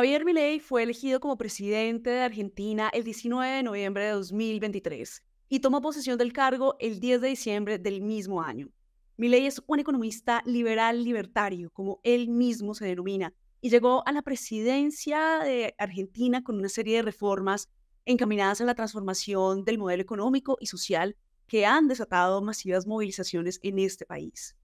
Javier Milei fue elegido como presidente de Argentina el 19 de noviembre de 2023 y tomó posesión del cargo el 10 de diciembre del mismo año. Miley es un economista liberal libertario, como él mismo se denomina, y llegó a la presidencia de Argentina con una serie de reformas encaminadas a la transformación del modelo económico y social que han desatado masivas movilizaciones en este país.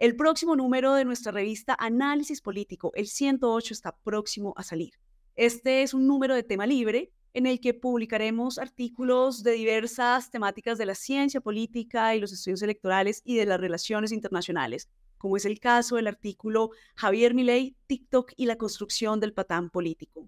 El próximo número de nuestra revista Análisis Político, el 108, está próximo a salir. Este es un número de tema libre en el que publicaremos artículos de diversas temáticas de la ciencia política y los estudios electorales y de las relaciones internacionales, como es el caso del artículo Javier Milei, TikTok y la construcción del patán político.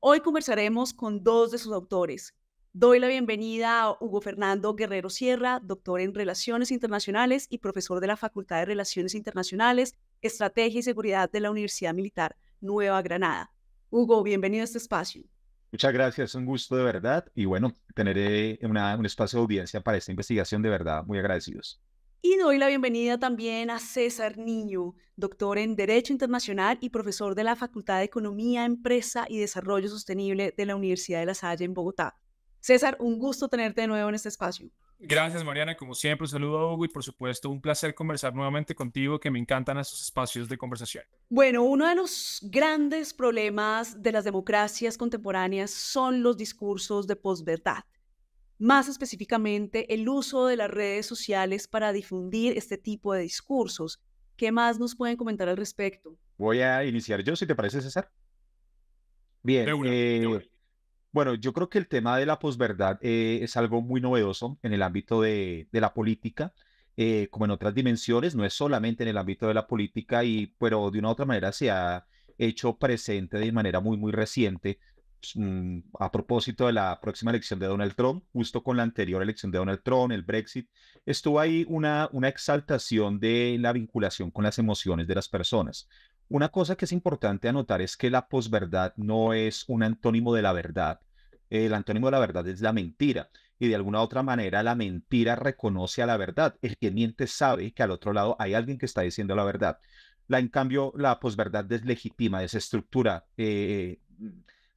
Hoy conversaremos con dos de sus autores, Doy la bienvenida a Hugo Fernando Guerrero Sierra, doctor en Relaciones Internacionales y profesor de la Facultad de Relaciones Internacionales, Estrategia y Seguridad de la Universidad Militar Nueva Granada. Hugo, bienvenido a este espacio. Muchas gracias, es un gusto de verdad y bueno, tener un espacio de audiencia para esta investigación de verdad, muy agradecidos. Y doy la bienvenida también a César Niño, doctor en Derecho Internacional y profesor de la Facultad de Economía, Empresa y Desarrollo Sostenible de la Universidad de La Salle en Bogotá. César, un gusto tenerte de nuevo en este espacio. Gracias, Mariana. Como siempre, un saludo a Hugo y, por supuesto, un placer conversar nuevamente contigo, que me encantan esos espacios de conversación. Bueno, uno de los grandes problemas de las democracias contemporáneas son los discursos de posverdad. Más específicamente, el uso de las redes sociales para difundir este tipo de discursos. ¿Qué más nos pueden comentar al respecto? Voy a iniciar yo, si te parece, César. Bien. eh... Bueno, yo creo que el tema de la posverdad eh, es algo muy novedoso en el ámbito de, la política, eh, como en otras dimensiones, no es solamente en el ámbito de la política, y, pero de una u otra manera se ha hecho presente de manera muy, muy reciente pues, mm, a propósito de la próxima elección de Donald Trump, justo con la anterior elección de Donald Trump, el Brexit, estuvo ahí una, una exaltación de la vinculación con las emociones de las personas. Una cosa que es importante anotar es que la posverdad no es un antónimo de la verdad, el antónimo de la verdad es la mentira. Y de alguna u otra manera la mentira reconoce a la verdad. El que miente sabe que al otro lado hay alguien que está diciendo la verdad. La, en cambio, la posverdad deslegitima, desestructura, eh,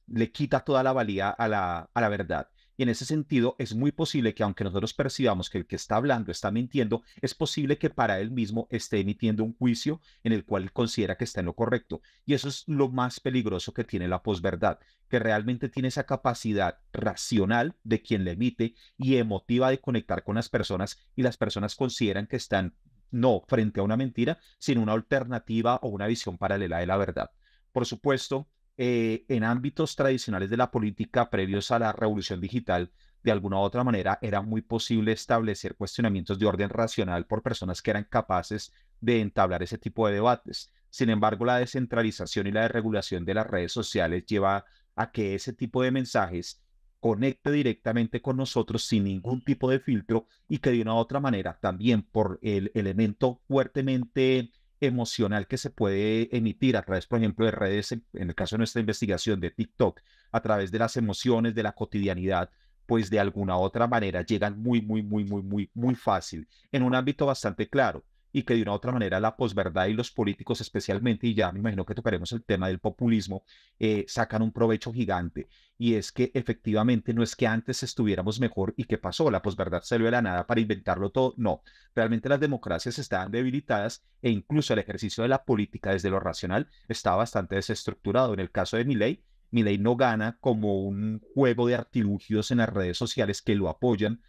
le quita toda la valía a a la verdad. Y en ese sentido, es muy posible que aunque nosotros percibamos que el que está hablando está mintiendo, es posible que para él mismo esté emitiendo un juicio en el cual considera que está en lo correcto. Y eso es lo más peligroso que tiene la posverdad, que realmente tiene esa capacidad racional de quien la emite y emotiva de conectar con las personas y las personas consideran que están no frente a una mentira, sino una alternativa o una visión paralela de la verdad. Por supuesto, eh, en ámbitos tradicionales de la política previos a la revolución digital, de alguna u otra manera era muy posible establecer cuestionamientos de orden racional por personas que eran capaces de entablar ese tipo de debates. Sin embargo, la descentralización y la desregulación de las redes sociales lleva a que ese tipo de mensajes conecte directamente con nosotros sin ningún tipo de filtro y que de una u otra manera también por el elemento fuertemente emocional que se puede emitir a través, por ejemplo, de redes, en el caso de nuestra investigación de TikTok, a través de las emociones, de la cotidianidad, pues de alguna otra manera llegan muy, muy, muy, muy, muy, muy fácil en un ámbito bastante claro y que de una u otra manera la posverdad y los políticos especialmente, y ya me imagino que tocaremos el tema del populismo, eh, sacan un provecho gigante. Y es que efectivamente no es que antes estuviéramos mejor y que pasó, la posverdad salió de la nada para inventarlo todo, no. Realmente las democracias estaban debilitadas e incluso el ejercicio de la política desde lo racional está bastante desestructurado. En el caso de Milley, Milley no gana como un juego de artilugios en las redes sociales que lo apoyan,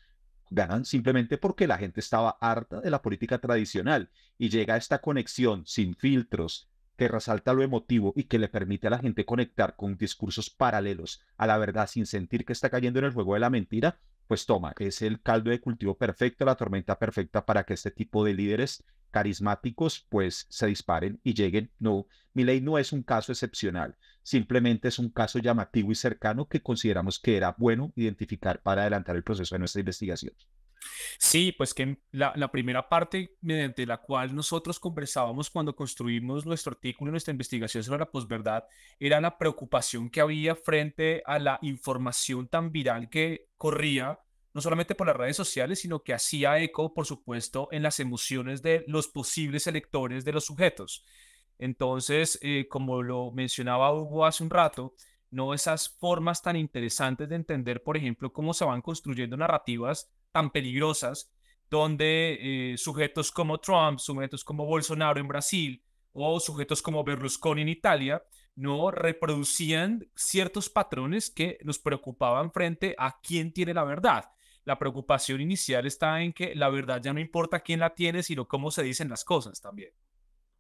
ganan simplemente porque la gente estaba harta de la política tradicional y llega esta conexión sin filtros que resalta lo emotivo y que le permite a la gente conectar con discursos paralelos a la verdad sin sentir que está cayendo en el juego de la mentira, pues toma, es el caldo de cultivo perfecto, la tormenta perfecta para que este tipo de líderes carismáticos pues se disparen y lleguen. No, mi ley no es un caso excepcional, simplemente es un caso llamativo y cercano que consideramos que era bueno identificar para adelantar el proceso de nuestra investigación. Sí, pues que la, la, primera parte mediante la cual nosotros conversábamos cuando construimos nuestro artículo y nuestra investigación sobre la posverdad era la preocupación que había frente a la información tan viral que corría no solamente por las redes sociales, sino que hacía eco, por supuesto, en las emociones de los posibles electores de los sujetos. Entonces, eh, como lo mencionaba Hugo hace un rato, no esas formas tan interesantes de entender, por ejemplo, cómo se van construyendo narrativas tan peligrosas, donde eh, sujetos como Trump, sujetos como Bolsonaro en Brasil o sujetos como Berlusconi en Italia, no reproducían ciertos patrones que nos preocupaban frente a quién tiene la verdad la preocupación inicial está en que la verdad ya no importa quién la tiene, sino cómo se dicen las cosas también.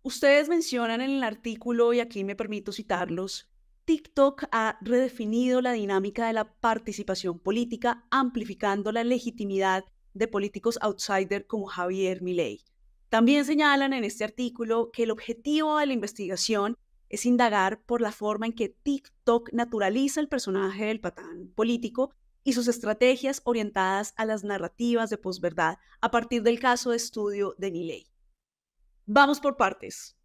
Ustedes mencionan en el artículo, y aquí me permito citarlos, TikTok ha redefinido la dinámica de la participación política, amplificando la legitimidad de políticos outsider como Javier Milei. También señalan en este artículo que el objetivo de la investigación es indagar por la forma en que TikTok naturaliza el personaje del patán político y sus estrategias orientadas a las narrativas de posverdad a partir del caso de estudio de ley Vamos por partes.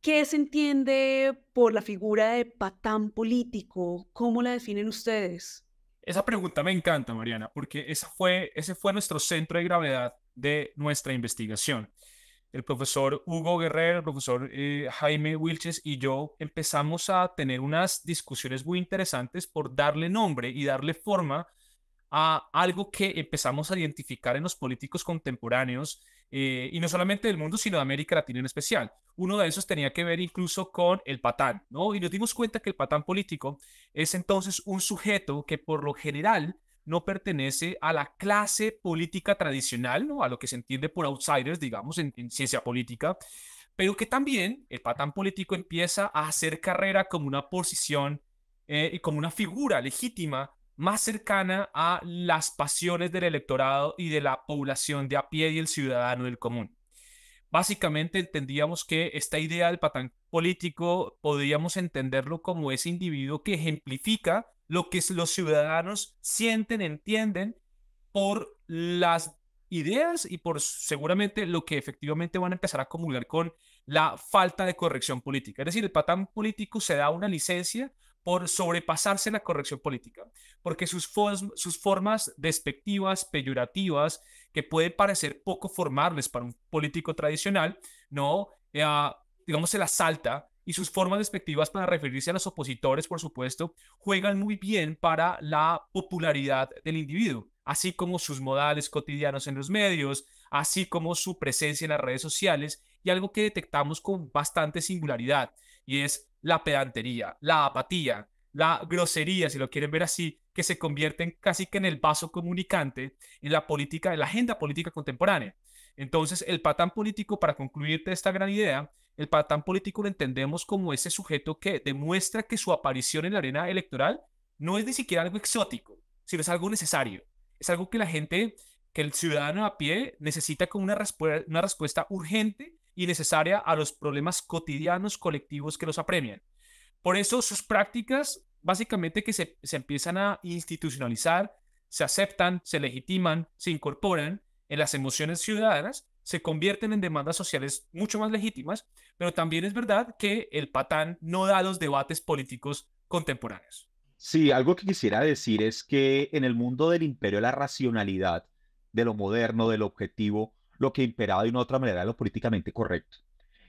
¿Qué se entiende por la figura de patán político? ¿Cómo la definen ustedes? Esa pregunta me encanta, Mariana, porque esa fue, ese fue nuestro centro de gravedad de nuestra investigación el profesor Hugo Guerrero, el profesor eh, Jaime Wilches y yo empezamos a tener unas discusiones muy interesantes por darle nombre y darle forma a algo que empezamos a identificar en los políticos contemporáneos, eh, y no solamente del mundo, sino de América Latina en especial. Uno de esos tenía que ver incluso con el patán, ¿no? Y nos dimos cuenta que el patán político es entonces un sujeto que por lo general no pertenece a la clase política tradicional, ¿no? a lo que se entiende por outsiders, digamos, en, ciencia política, pero que también el patán político empieza a hacer carrera como una posición eh, y como una figura legítima más cercana a las pasiones del electorado y de la población de a pie y el ciudadano del común. Básicamente entendíamos que esta idea del patán político podríamos entenderlo como ese individuo que ejemplifica lo que los ciudadanos sienten, entienden por las ideas y por seguramente lo que efectivamente van a empezar a acumular con la falta de corrección política. Es decir, el patán político se da una licencia por sobrepasarse la corrección política, porque sus, sus formas despectivas, peyorativas, que puede parecer poco formales para un político tradicional, no, eh, ah, digamos, se las salta y sus formas despectivas para referirse a los opositores, por supuesto, juegan muy bien para la popularidad del individuo, así como sus modales cotidianos en los medios, así como su presencia en las redes sociales y algo que detectamos con bastante singularidad, y es la pedantería, la apatía, la grosería, si lo quieren ver así, que se convierten casi que en el vaso comunicante en la política, en la agenda política contemporánea. Entonces, el patán político, para concluirte esta gran idea, el patán político lo entendemos como ese sujeto que demuestra que su aparición en la arena electoral no es ni siquiera algo exótico, sino es algo necesario. Es algo que la gente, que el ciudadano a pie necesita con una, una respuesta urgente y necesaria a los problemas cotidianos colectivos que los apremian. Por eso sus prácticas básicamente que se empiezan a institucionalizar, se aceptan, se legitiman, se incorporan en las emociones ciudadanas, se convierten en demandas sociales mucho más legítimas, pero también es verdad que el patán no da los debates políticos contemporáneos. Sí, algo que quisiera decir es que en el mundo del imperio la racionalidad, de lo moderno, del objetivo, lo que imperaba de una u otra manera era lo políticamente correcto.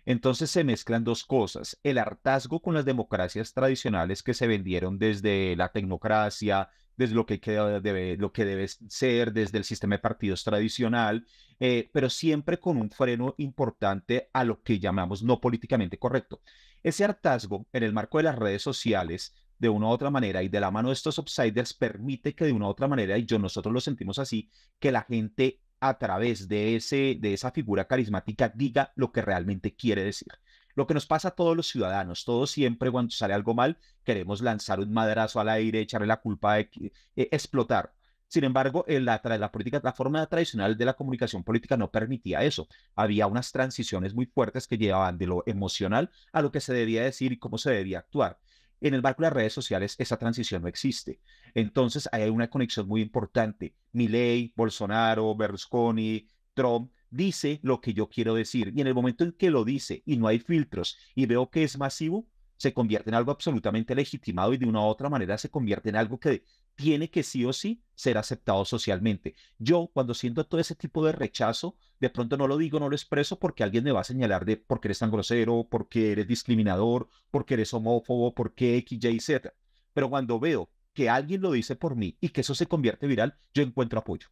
Entonces se mezclan dos cosas, el hartazgo con las democracias tradicionales que se vendieron desde la tecnocracia, desde lo que, debe, lo que debe ser, desde el sistema de partidos tradicional, eh, pero siempre con un freno importante a lo que llamamos no políticamente correcto. Ese hartazgo en el marco de las redes sociales, de una u otra manera, y de la mano de estos outsiders, permite que de una u otra manera, y yo nosotros lo sentimos así, que la gente a través de, ese, de esa figura carismática diga lo que realmente quiere decir. Lo que nos pasa a todos los ciudadanos, todos siempre cuando sale algo mal, queremos lanzar un madrazo al aire, echarle la culpa, de, eh, explotar. Sin embargo, la, política, la forma tradicional de la comunicación política no permitía eso. Había unas transiciones muy fuertes que llevaban de lo emocional a lo que se debía decir y cómo se debía actuar. En el marco de las redes sociales esa transición no existe. Entonces hay una conexión muy importante. Milley, Bolsonaro, Berlusconi, Trump dice lo que yo quiero decir. Y en el momento en que lo dice y no hay filtros y veo que es masivo, se convierte en algo absolutamente legitimado y de una u otra manera se convierte en algo que tiene que sí o sí ser aceptado socialmente. Yo cuando siento todo ese tipo de rechazo, de pronto no lo digo, no lo expreso porque alguien me va a señalar de por qué eres tan grosero, porque eres discriminador, porque eres homófobo, porque X, Y, Z. Pero cuando veo que alguien lo dice por mí y que eso se convierte viral, yo encuentro apoyo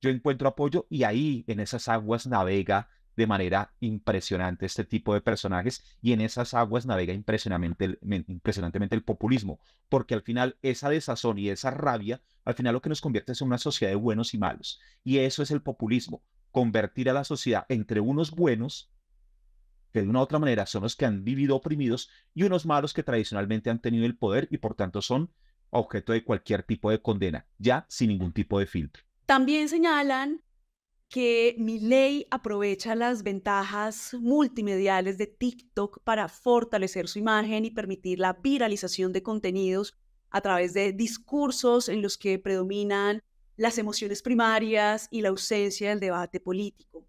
yo encuentro apoyo y ahí en esas aguas navega de manera impresionante este tipo de personajes y en esas aguas navega impresionantemente, el, populismo, porque al final esa desazón y esa rabia, al final lo que nos convierte es en una sociedad de buenos y malos. Y eso es el populismo, convertir a la sociedad entre unos buenos, que de una u otra manera son los que han vivido oprimidos, y unos malos que tradicionalmente han tenido el poder y por tanto son objeto de cualquier tipo de condena, ya sin ningún tipo de filtro. También señalan que mi ley aprovecha las ventajas multimediales de TikTok para fortalecer su imagen y permitir la viralización de contenidos a través de discursos en los que predominan las emociones primarias y la ausencia del debate político.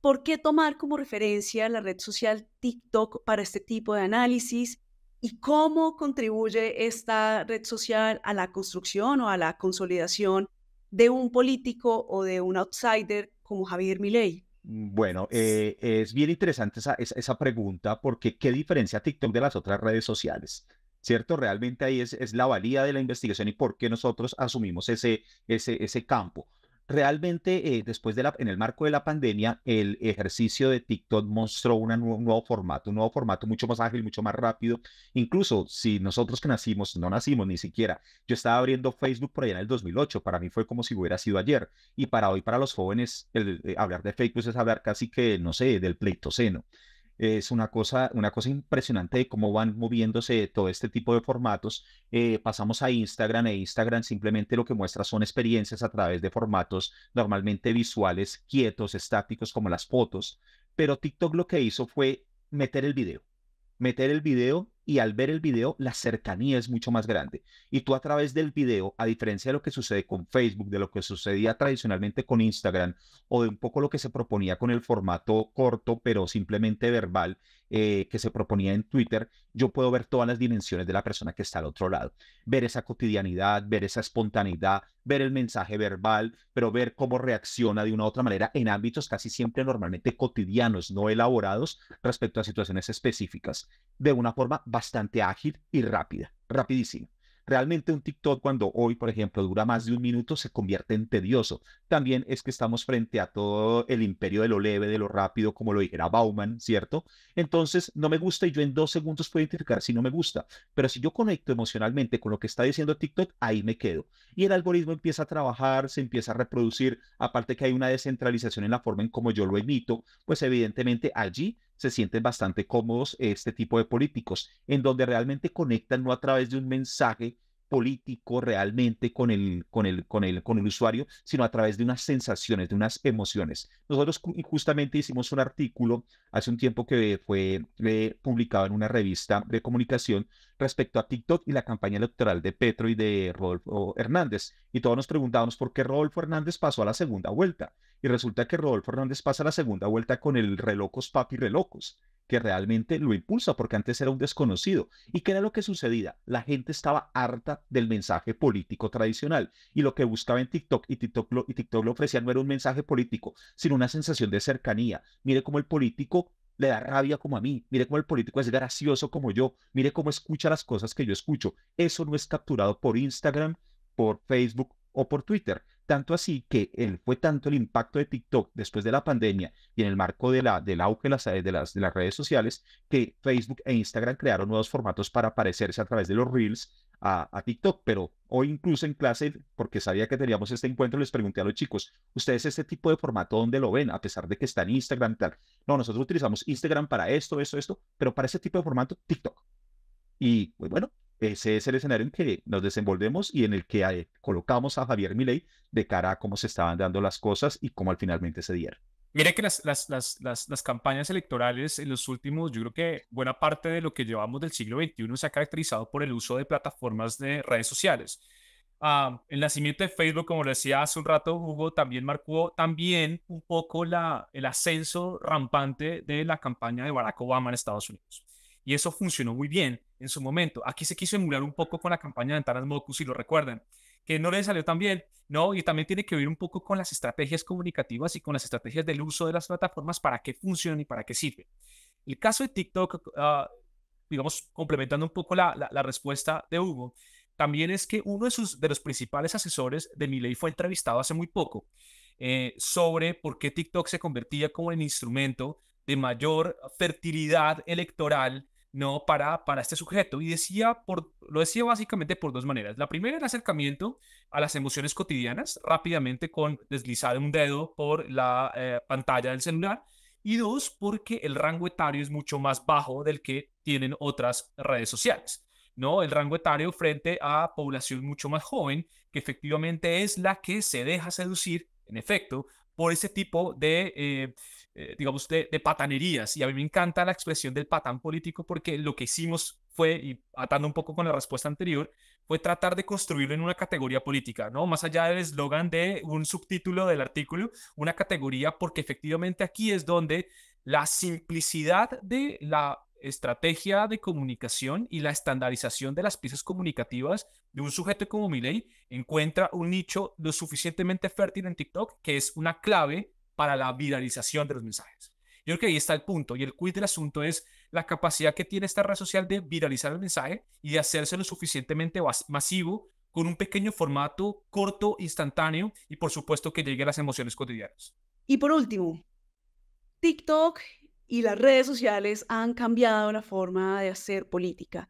¿Por qué tomar como referencia la red social TikTok para este tipo de análisis? ¿Y cómo contribuye esta red social a la construcción o a la consolidación de un político o de un outsider como Javier Milei? Mm, bueno, eh, es bien interesante esa, pregunta porque ¿qué diferencia TikTok de las otras redes sociales? ¿Cierto? Realmente ahí es, la valía de la investigación y por qué nosotros asumimos ese, ese, ese campo realmente eh, después de la, en el marco de la pandemia, el ejercicio de TikTok mostró un nuevo formato, un nuevo formato mucho más ágil, mucho más rápido. Incluso si nosotros que nacimos, no nacimos ni siquiera, yo estaba abriendo Facebook por allá en el 2008, para mí fue como si hubiera sido ayer. Y para hoy, para los jóvenes, el, eh, hablar de Facebook es hablar casi que, no sé, del pleitoceno. Es una cosa, una cosa impresionante de cómo van moviéndose todo este tipo de formatos. Eh, pasamos a Instagram e Instagram simplemente lo que muestra son experiencias a través de formatos normalmente visuales, quietos, estáticos, como las fotos. Pero TikTok lo que hizo fue meter el video. Meter el video y al ver el video la cercanía es mucho más grande. Y tú a través del video, a diferencia de lo que sucede con Facebook, de lo que sucedía tradicionalmente con Instagram o de un poco lo que se proponía con el formato corto pero simplemente verbal eh, que se proponía en Twitter, yo puedo ver todas las dimensiones de la persona que está al otro lado, ver esa cotidianidad, ver esa espontaneidad, ver el mensaje verbal, pero ver cómo reacciona de una u otra manera en ámbitos casi siempre normalmente cotidianos, no elaborados respecto a situaciones específicas, de una forma bastante ágil y rápida, rapidísima. Realmente un TikTok cuando hoy, por ejemplo, dura más de un minuto, se convierte en tedioso. También es que estamos frente a todo el imperio de lo leve, de lo rápido, como lo dijera Bauman, ¿cierto? Entonces, no me gusta y yo en dos segundos puedo identificar si no me gusta. Pero si yo conecto emocionalmente con lo que está diciendo TikTok, ahí me quedo. Y el algoritmo empieza a trabajar, se empieza a reproducir. Aparte que hay una descentralización en la forma en como yo lo emito, pues evidentemente allí se sienten bastante cómodos este tipo de políticos, en donde realmente conectan no a través de un mensaje político realmente con el, con, el, con, con el usuario, sino a través de unas sensaciones, de unas emociones. Nosotros justamente hicimos un artículo hace un tiempo que fue eh, publicado en una revista de comunicación respecto a TikTok y la campaña electoral de Petro y de Rodolfo Hernández. Y todos nos preguntábamos por qué Rodolfo Hernández pasó a la segunda vuelta. Y resulta que Rodolfo Hernández pasa a la segunda vuelta con el relocos papi relocos que realmente lo impulsa, porque antes era un desconocido. ¿Y qué era lo que sucedía? La gente estaba harta del mensaje político tradicional y lo que buscaba en TikTok y TikTok lo, y TikTok lo ofrecía no era un mensaje político, sino una sensación de cercanía. Mire cómo el político le da rabia como a mí, mire cómo el político es gracioso como yo, mire cómo escucha las cosas que yo escucho. Eso no es capturado por Instagram, por Facebook o por Twitter. Tanto así que él, fue tanto el impacto de TikTok después de la pandemia y en el marco de la, del auge de las, de, las, de las redes sociales que Facebook e Instagram crearon nuevos formatos para aparecerse a través de los reels a, TikTok, pero hoy incluso en clase, porque sabía que teníamos este encuentro, les pregunté a los chicos, ¿ustedes este tipo de formato dónde lo ven? A pesar de que está en Instagram y tal. No, nosotros utilizamos Instagram para esto, esto, esto, pero para ese tipo de formato, TikTok. Y pues, bueno, ese es el escenario en que nos desenvolvemos y en el que eh, colocamos a Javier Milei de cara a cómo se estaban dando las cosas y cómo al finalmente se dieron. Mira que las, campañas electorales en los últimos, yo creo que buena parte de lo que llevamos del siglo XXI se ha caracterizado por el uso de plataformas de redes sociales. Ah, el nacimiento de Facebook, como lo decía hace un rato Hugo, también marcó también un poco la, el ascenso rampante de la campaña de Barack Obama en Estados Unidos y eso funcionó muy bien en su momento. Aquí se quiso emular un poco con la campaña de Ventanas Mocus, si lo recuerdan, que no le salió tan bien, ¿no? Y también tiene que ver un poco con las estrategias comunicativas y con las estrategias del uso de las plataformas para que funcionan y para qué sirven. El caso de TikTok, ah, digamos, complementando un poco la, respuesta de Hugo, también es que uno de, sus, de los principales asesores de ley fue entrevistado hace muy poco eh, sobre por qué TikTok se convertía como el instrumento de mayor fertilidad electoral no para, para este sujeto. Y decía por, lo decía básicamente por dos maneras. La primera, el acercamiento a las emociones cotidianas, rápidamente con deslizar un dedo por la eh, pantalla del celular. Y dos, porque el rango etario es mucho más bajo del que tienen otras redes sociales. ¿no? El rango etario frente a población mucho más joven, que efectivamente es la que se deja seducir, en efecto, por ese tipo de, eh, eh, digamos, de, patanerías. Y a mí me encanta la expresión del patán político porque lo que hicimos fue, y atando un poco con la respuesta anterior, fue tratar de construirlo en una categoría política, ¿no? Más allá del eslogan de un subtítulo del artículo, una categoría porque efectivamente aquí es donde la simplicidad de la estrategia de comunicación y la estandarización de las piezas comunicativas de un sujeto como Miley encuentra un nicho lo suficientemente fértil en TikTok que es una clave para la viralización de los mensajes. Yo creo que ahí está el punto y el quid del asunto es la capacidad que tiene esta red social de viralizar el mensaje y de hacerse lo suficientemente masivo con un pequeño formato corto, instantáneo y por supuesto que llegue a las emociones cotidianas. Y por último, TikTok y las redes sociales han cambiado la forma de hacer política.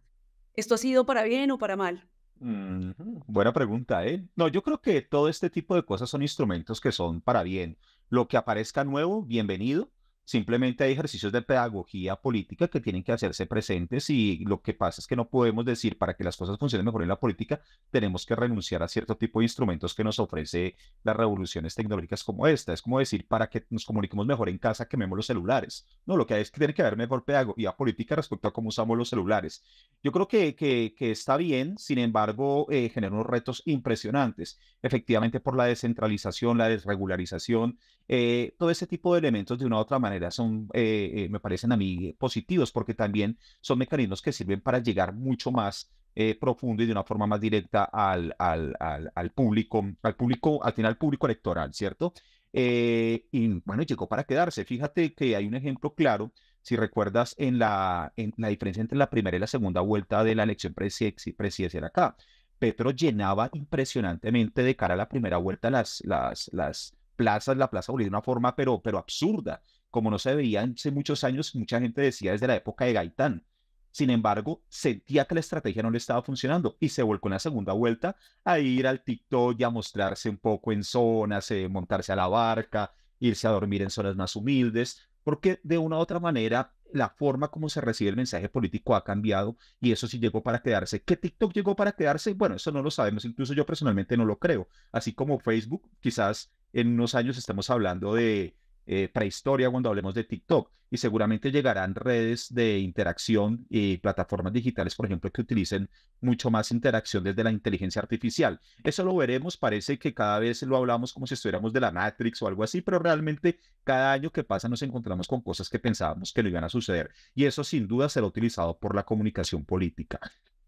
¿Esto ha sido para bien o para mal? buena pregunta, ¿eh? No, yo creo que todo este tipo de cosas son instrumentos que son para bien. Lo que aparezca nuevo, bienvenido. Simplemente hay ejercicios de pedagogía política que tienen que hacerse presentes y lo que pasa es que no podemos decir para que las cosas funcionen mejor en la política, tenemos que renunciar a cierto tipo de instrumentos que nos ofrece las revoluciones tecnológicas como esta. Es como decir, para que nos comuniquemos mejor en casa, quememos los celulares. No, lo que hay es que tiene que haber mejor pedagogía política respecto a cómo usamos los celulares. Yo creo que, que, está bien, sin embargo, eh, genera unos retos impresionantes, efectivamente por la descentralización, la desregularización, eh, todo ese tipo de elementos de una u otra manera son, eh, eh, me parecen a mí positivos porque también son mecanismos que sirven para llegar mucho más profundo y de una forma más directa al, al, al, al público, al público, al público electoral, ¿cierto? y bueno, llegó para quedarse. Fíjate que hay un ejemplo claro, si recuerdas, en la, en la diferencia entre la primera y la segunda vuelta de la elección presidencial acá. Petro llenaba impresionantemente de cara a la primera vuelta las, las, las, plazas, la Plaza de una forma pero, pero absurda, como no se veía hace muchos años, mucha gente decía desde la época de Gaitán. Sin embargo, sentía que la estrategia no le estaba funcionando y se volcó en la segunda vuelta a ir al TikTok y a mostrarse un poco en zonas, eh, montarse a la barca, irse a dormir en zonas más humildes, porque de una u otra manera la forma como se recibe el mensaje político ha cambiado y eso sí llegó para quedarse. ¿Qué TikTok llegó para quedarse? Bueno, eso no lo sabemos, incluso yo personalmente no lo creo. Así como Facebook, quizás en unos años estamos hablando de eh, prehistoria cuando hablemos de TikTok y seguramente llegarán redes de interacción y plataformas digitales, por ejemplo, que utilicen mucho más interacción desde la inteligencia artificial. Eso lo veremos, parece que cada vez lo hablamos como si estuviéramos de la Matrix o algo así, pero realmente cada año que pasa nos encontramos con cosas que pensábamos que no iban a suceder y eso sin duda será utilizado por la comunicación política.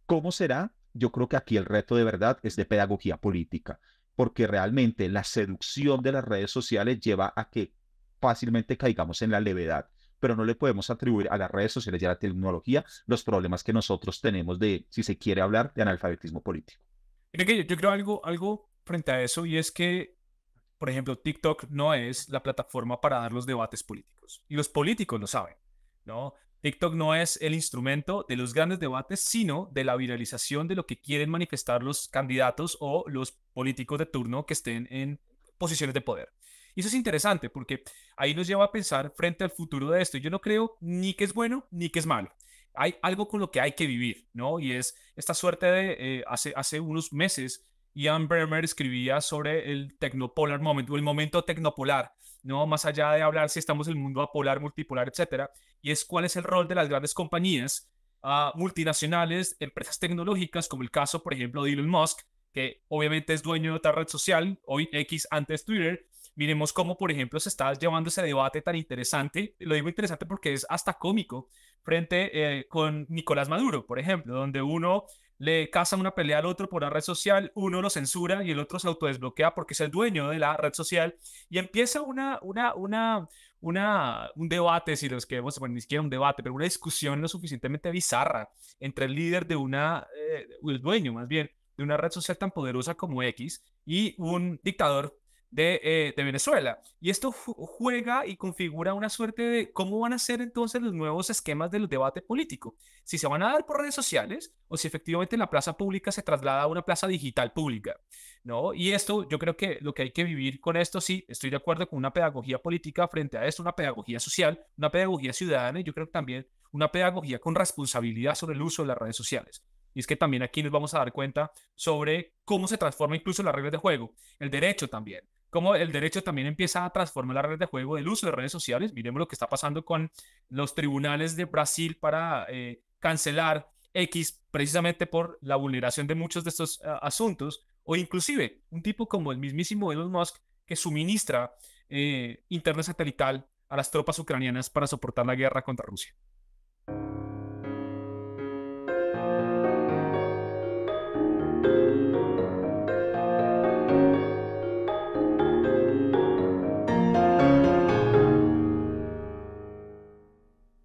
¿Cómo será? Yo creo que aquí el reto de verdad es de pedagogía política porque realmente la seducción de las redes sociales lleva a que fácilmente caigamos en la levedad, pero no le podemos atribuir a las redes sociales y a la tecnología los problemas que nosotros tenemos de, si se quiere hablar, de analfabetismo político. que yo, creo algo, algo frente a eso y es que, por ejemplo, TikTok no es la plataforma para dar los debates políticos y los políticos lo saben, ¿no? TikTok no es el instrumento de los grandes debates, sino de la viralización de lo que quieren manifestar los candidatos o los políticos de turno que estén en posiciones de poder. Y eso es interesante porque ahí nos lleva a pensar frente al futuro de esto. Yo no creo ni que es bueno ni que es malo. Hay algo con lo que hay que vivir, ¿no? Y es esta suerte de, eh, hace, hace unos meses, Ian Bremer escribía sobre el tecnopolar Moment el momento tecnopolar ¿no? Más allá de hablar si estamos en el mundo apolar, multipolar, etcétera, y es cuál es el rol de las grandes compañías ah, multinacionales, empresas tecnológicas, como el caso, por ejemplo, de Elon Musk, que obviamente es dueño de otra red social, hoy X, antes Twitter. Miremos cómo, por ejemplo, se está llevando ese debate tan interesante, lo digo interesante porque es hasta cómico, frente eh, con Nicolás Maduro, por ejemplo, donde uno le cazan una pelea al otro por la red social, uno lo censura y el otro se autodesbloquea porque es el dueño de la red social y empieza una, una, una, una, un debate, si los queremos, bueno, ni siquiera un debate, pero una discusión lo suficientemente bizarra entre el líder de una, eh, el dueño más bien, de una red social tan poderosa como X y un dictador eh, de, Venezuela. Y esto juega y configura una suerte de cómo van a ser entonces los nuevos esquemas del debate político. Si se van a dar por redes sociales o si efectivamente la plaza pública se traslada a una plaza digital pública. ¿no? Y esto yo creo que lo que hay que vivir con esto, sí, estoy de acuerdo con una pedagogía política frente a esto, una pedagogía social, una pedagogía ciudadana y yo creo también una pedagogía con responsabilidad sobre el uso de las redes sociales. Y es que también aquí nos vamos a dar cuenta sobre cómo se transforma incluso la reglas de juego, el derecho también, cómo el derecho también empieza a transformar la red de juego, el uso de redes sociales. Miremos lo que está pasando con los tribunales de Brasil para eh, cancelar X precisamente por la vulneración de muchos de estos eh, asuntos, o inclusive un tipo como el mismísimo Elon Musk que suministra eh, internet satelital a las tropas ucranianas para soportar la guerra contra Rusia.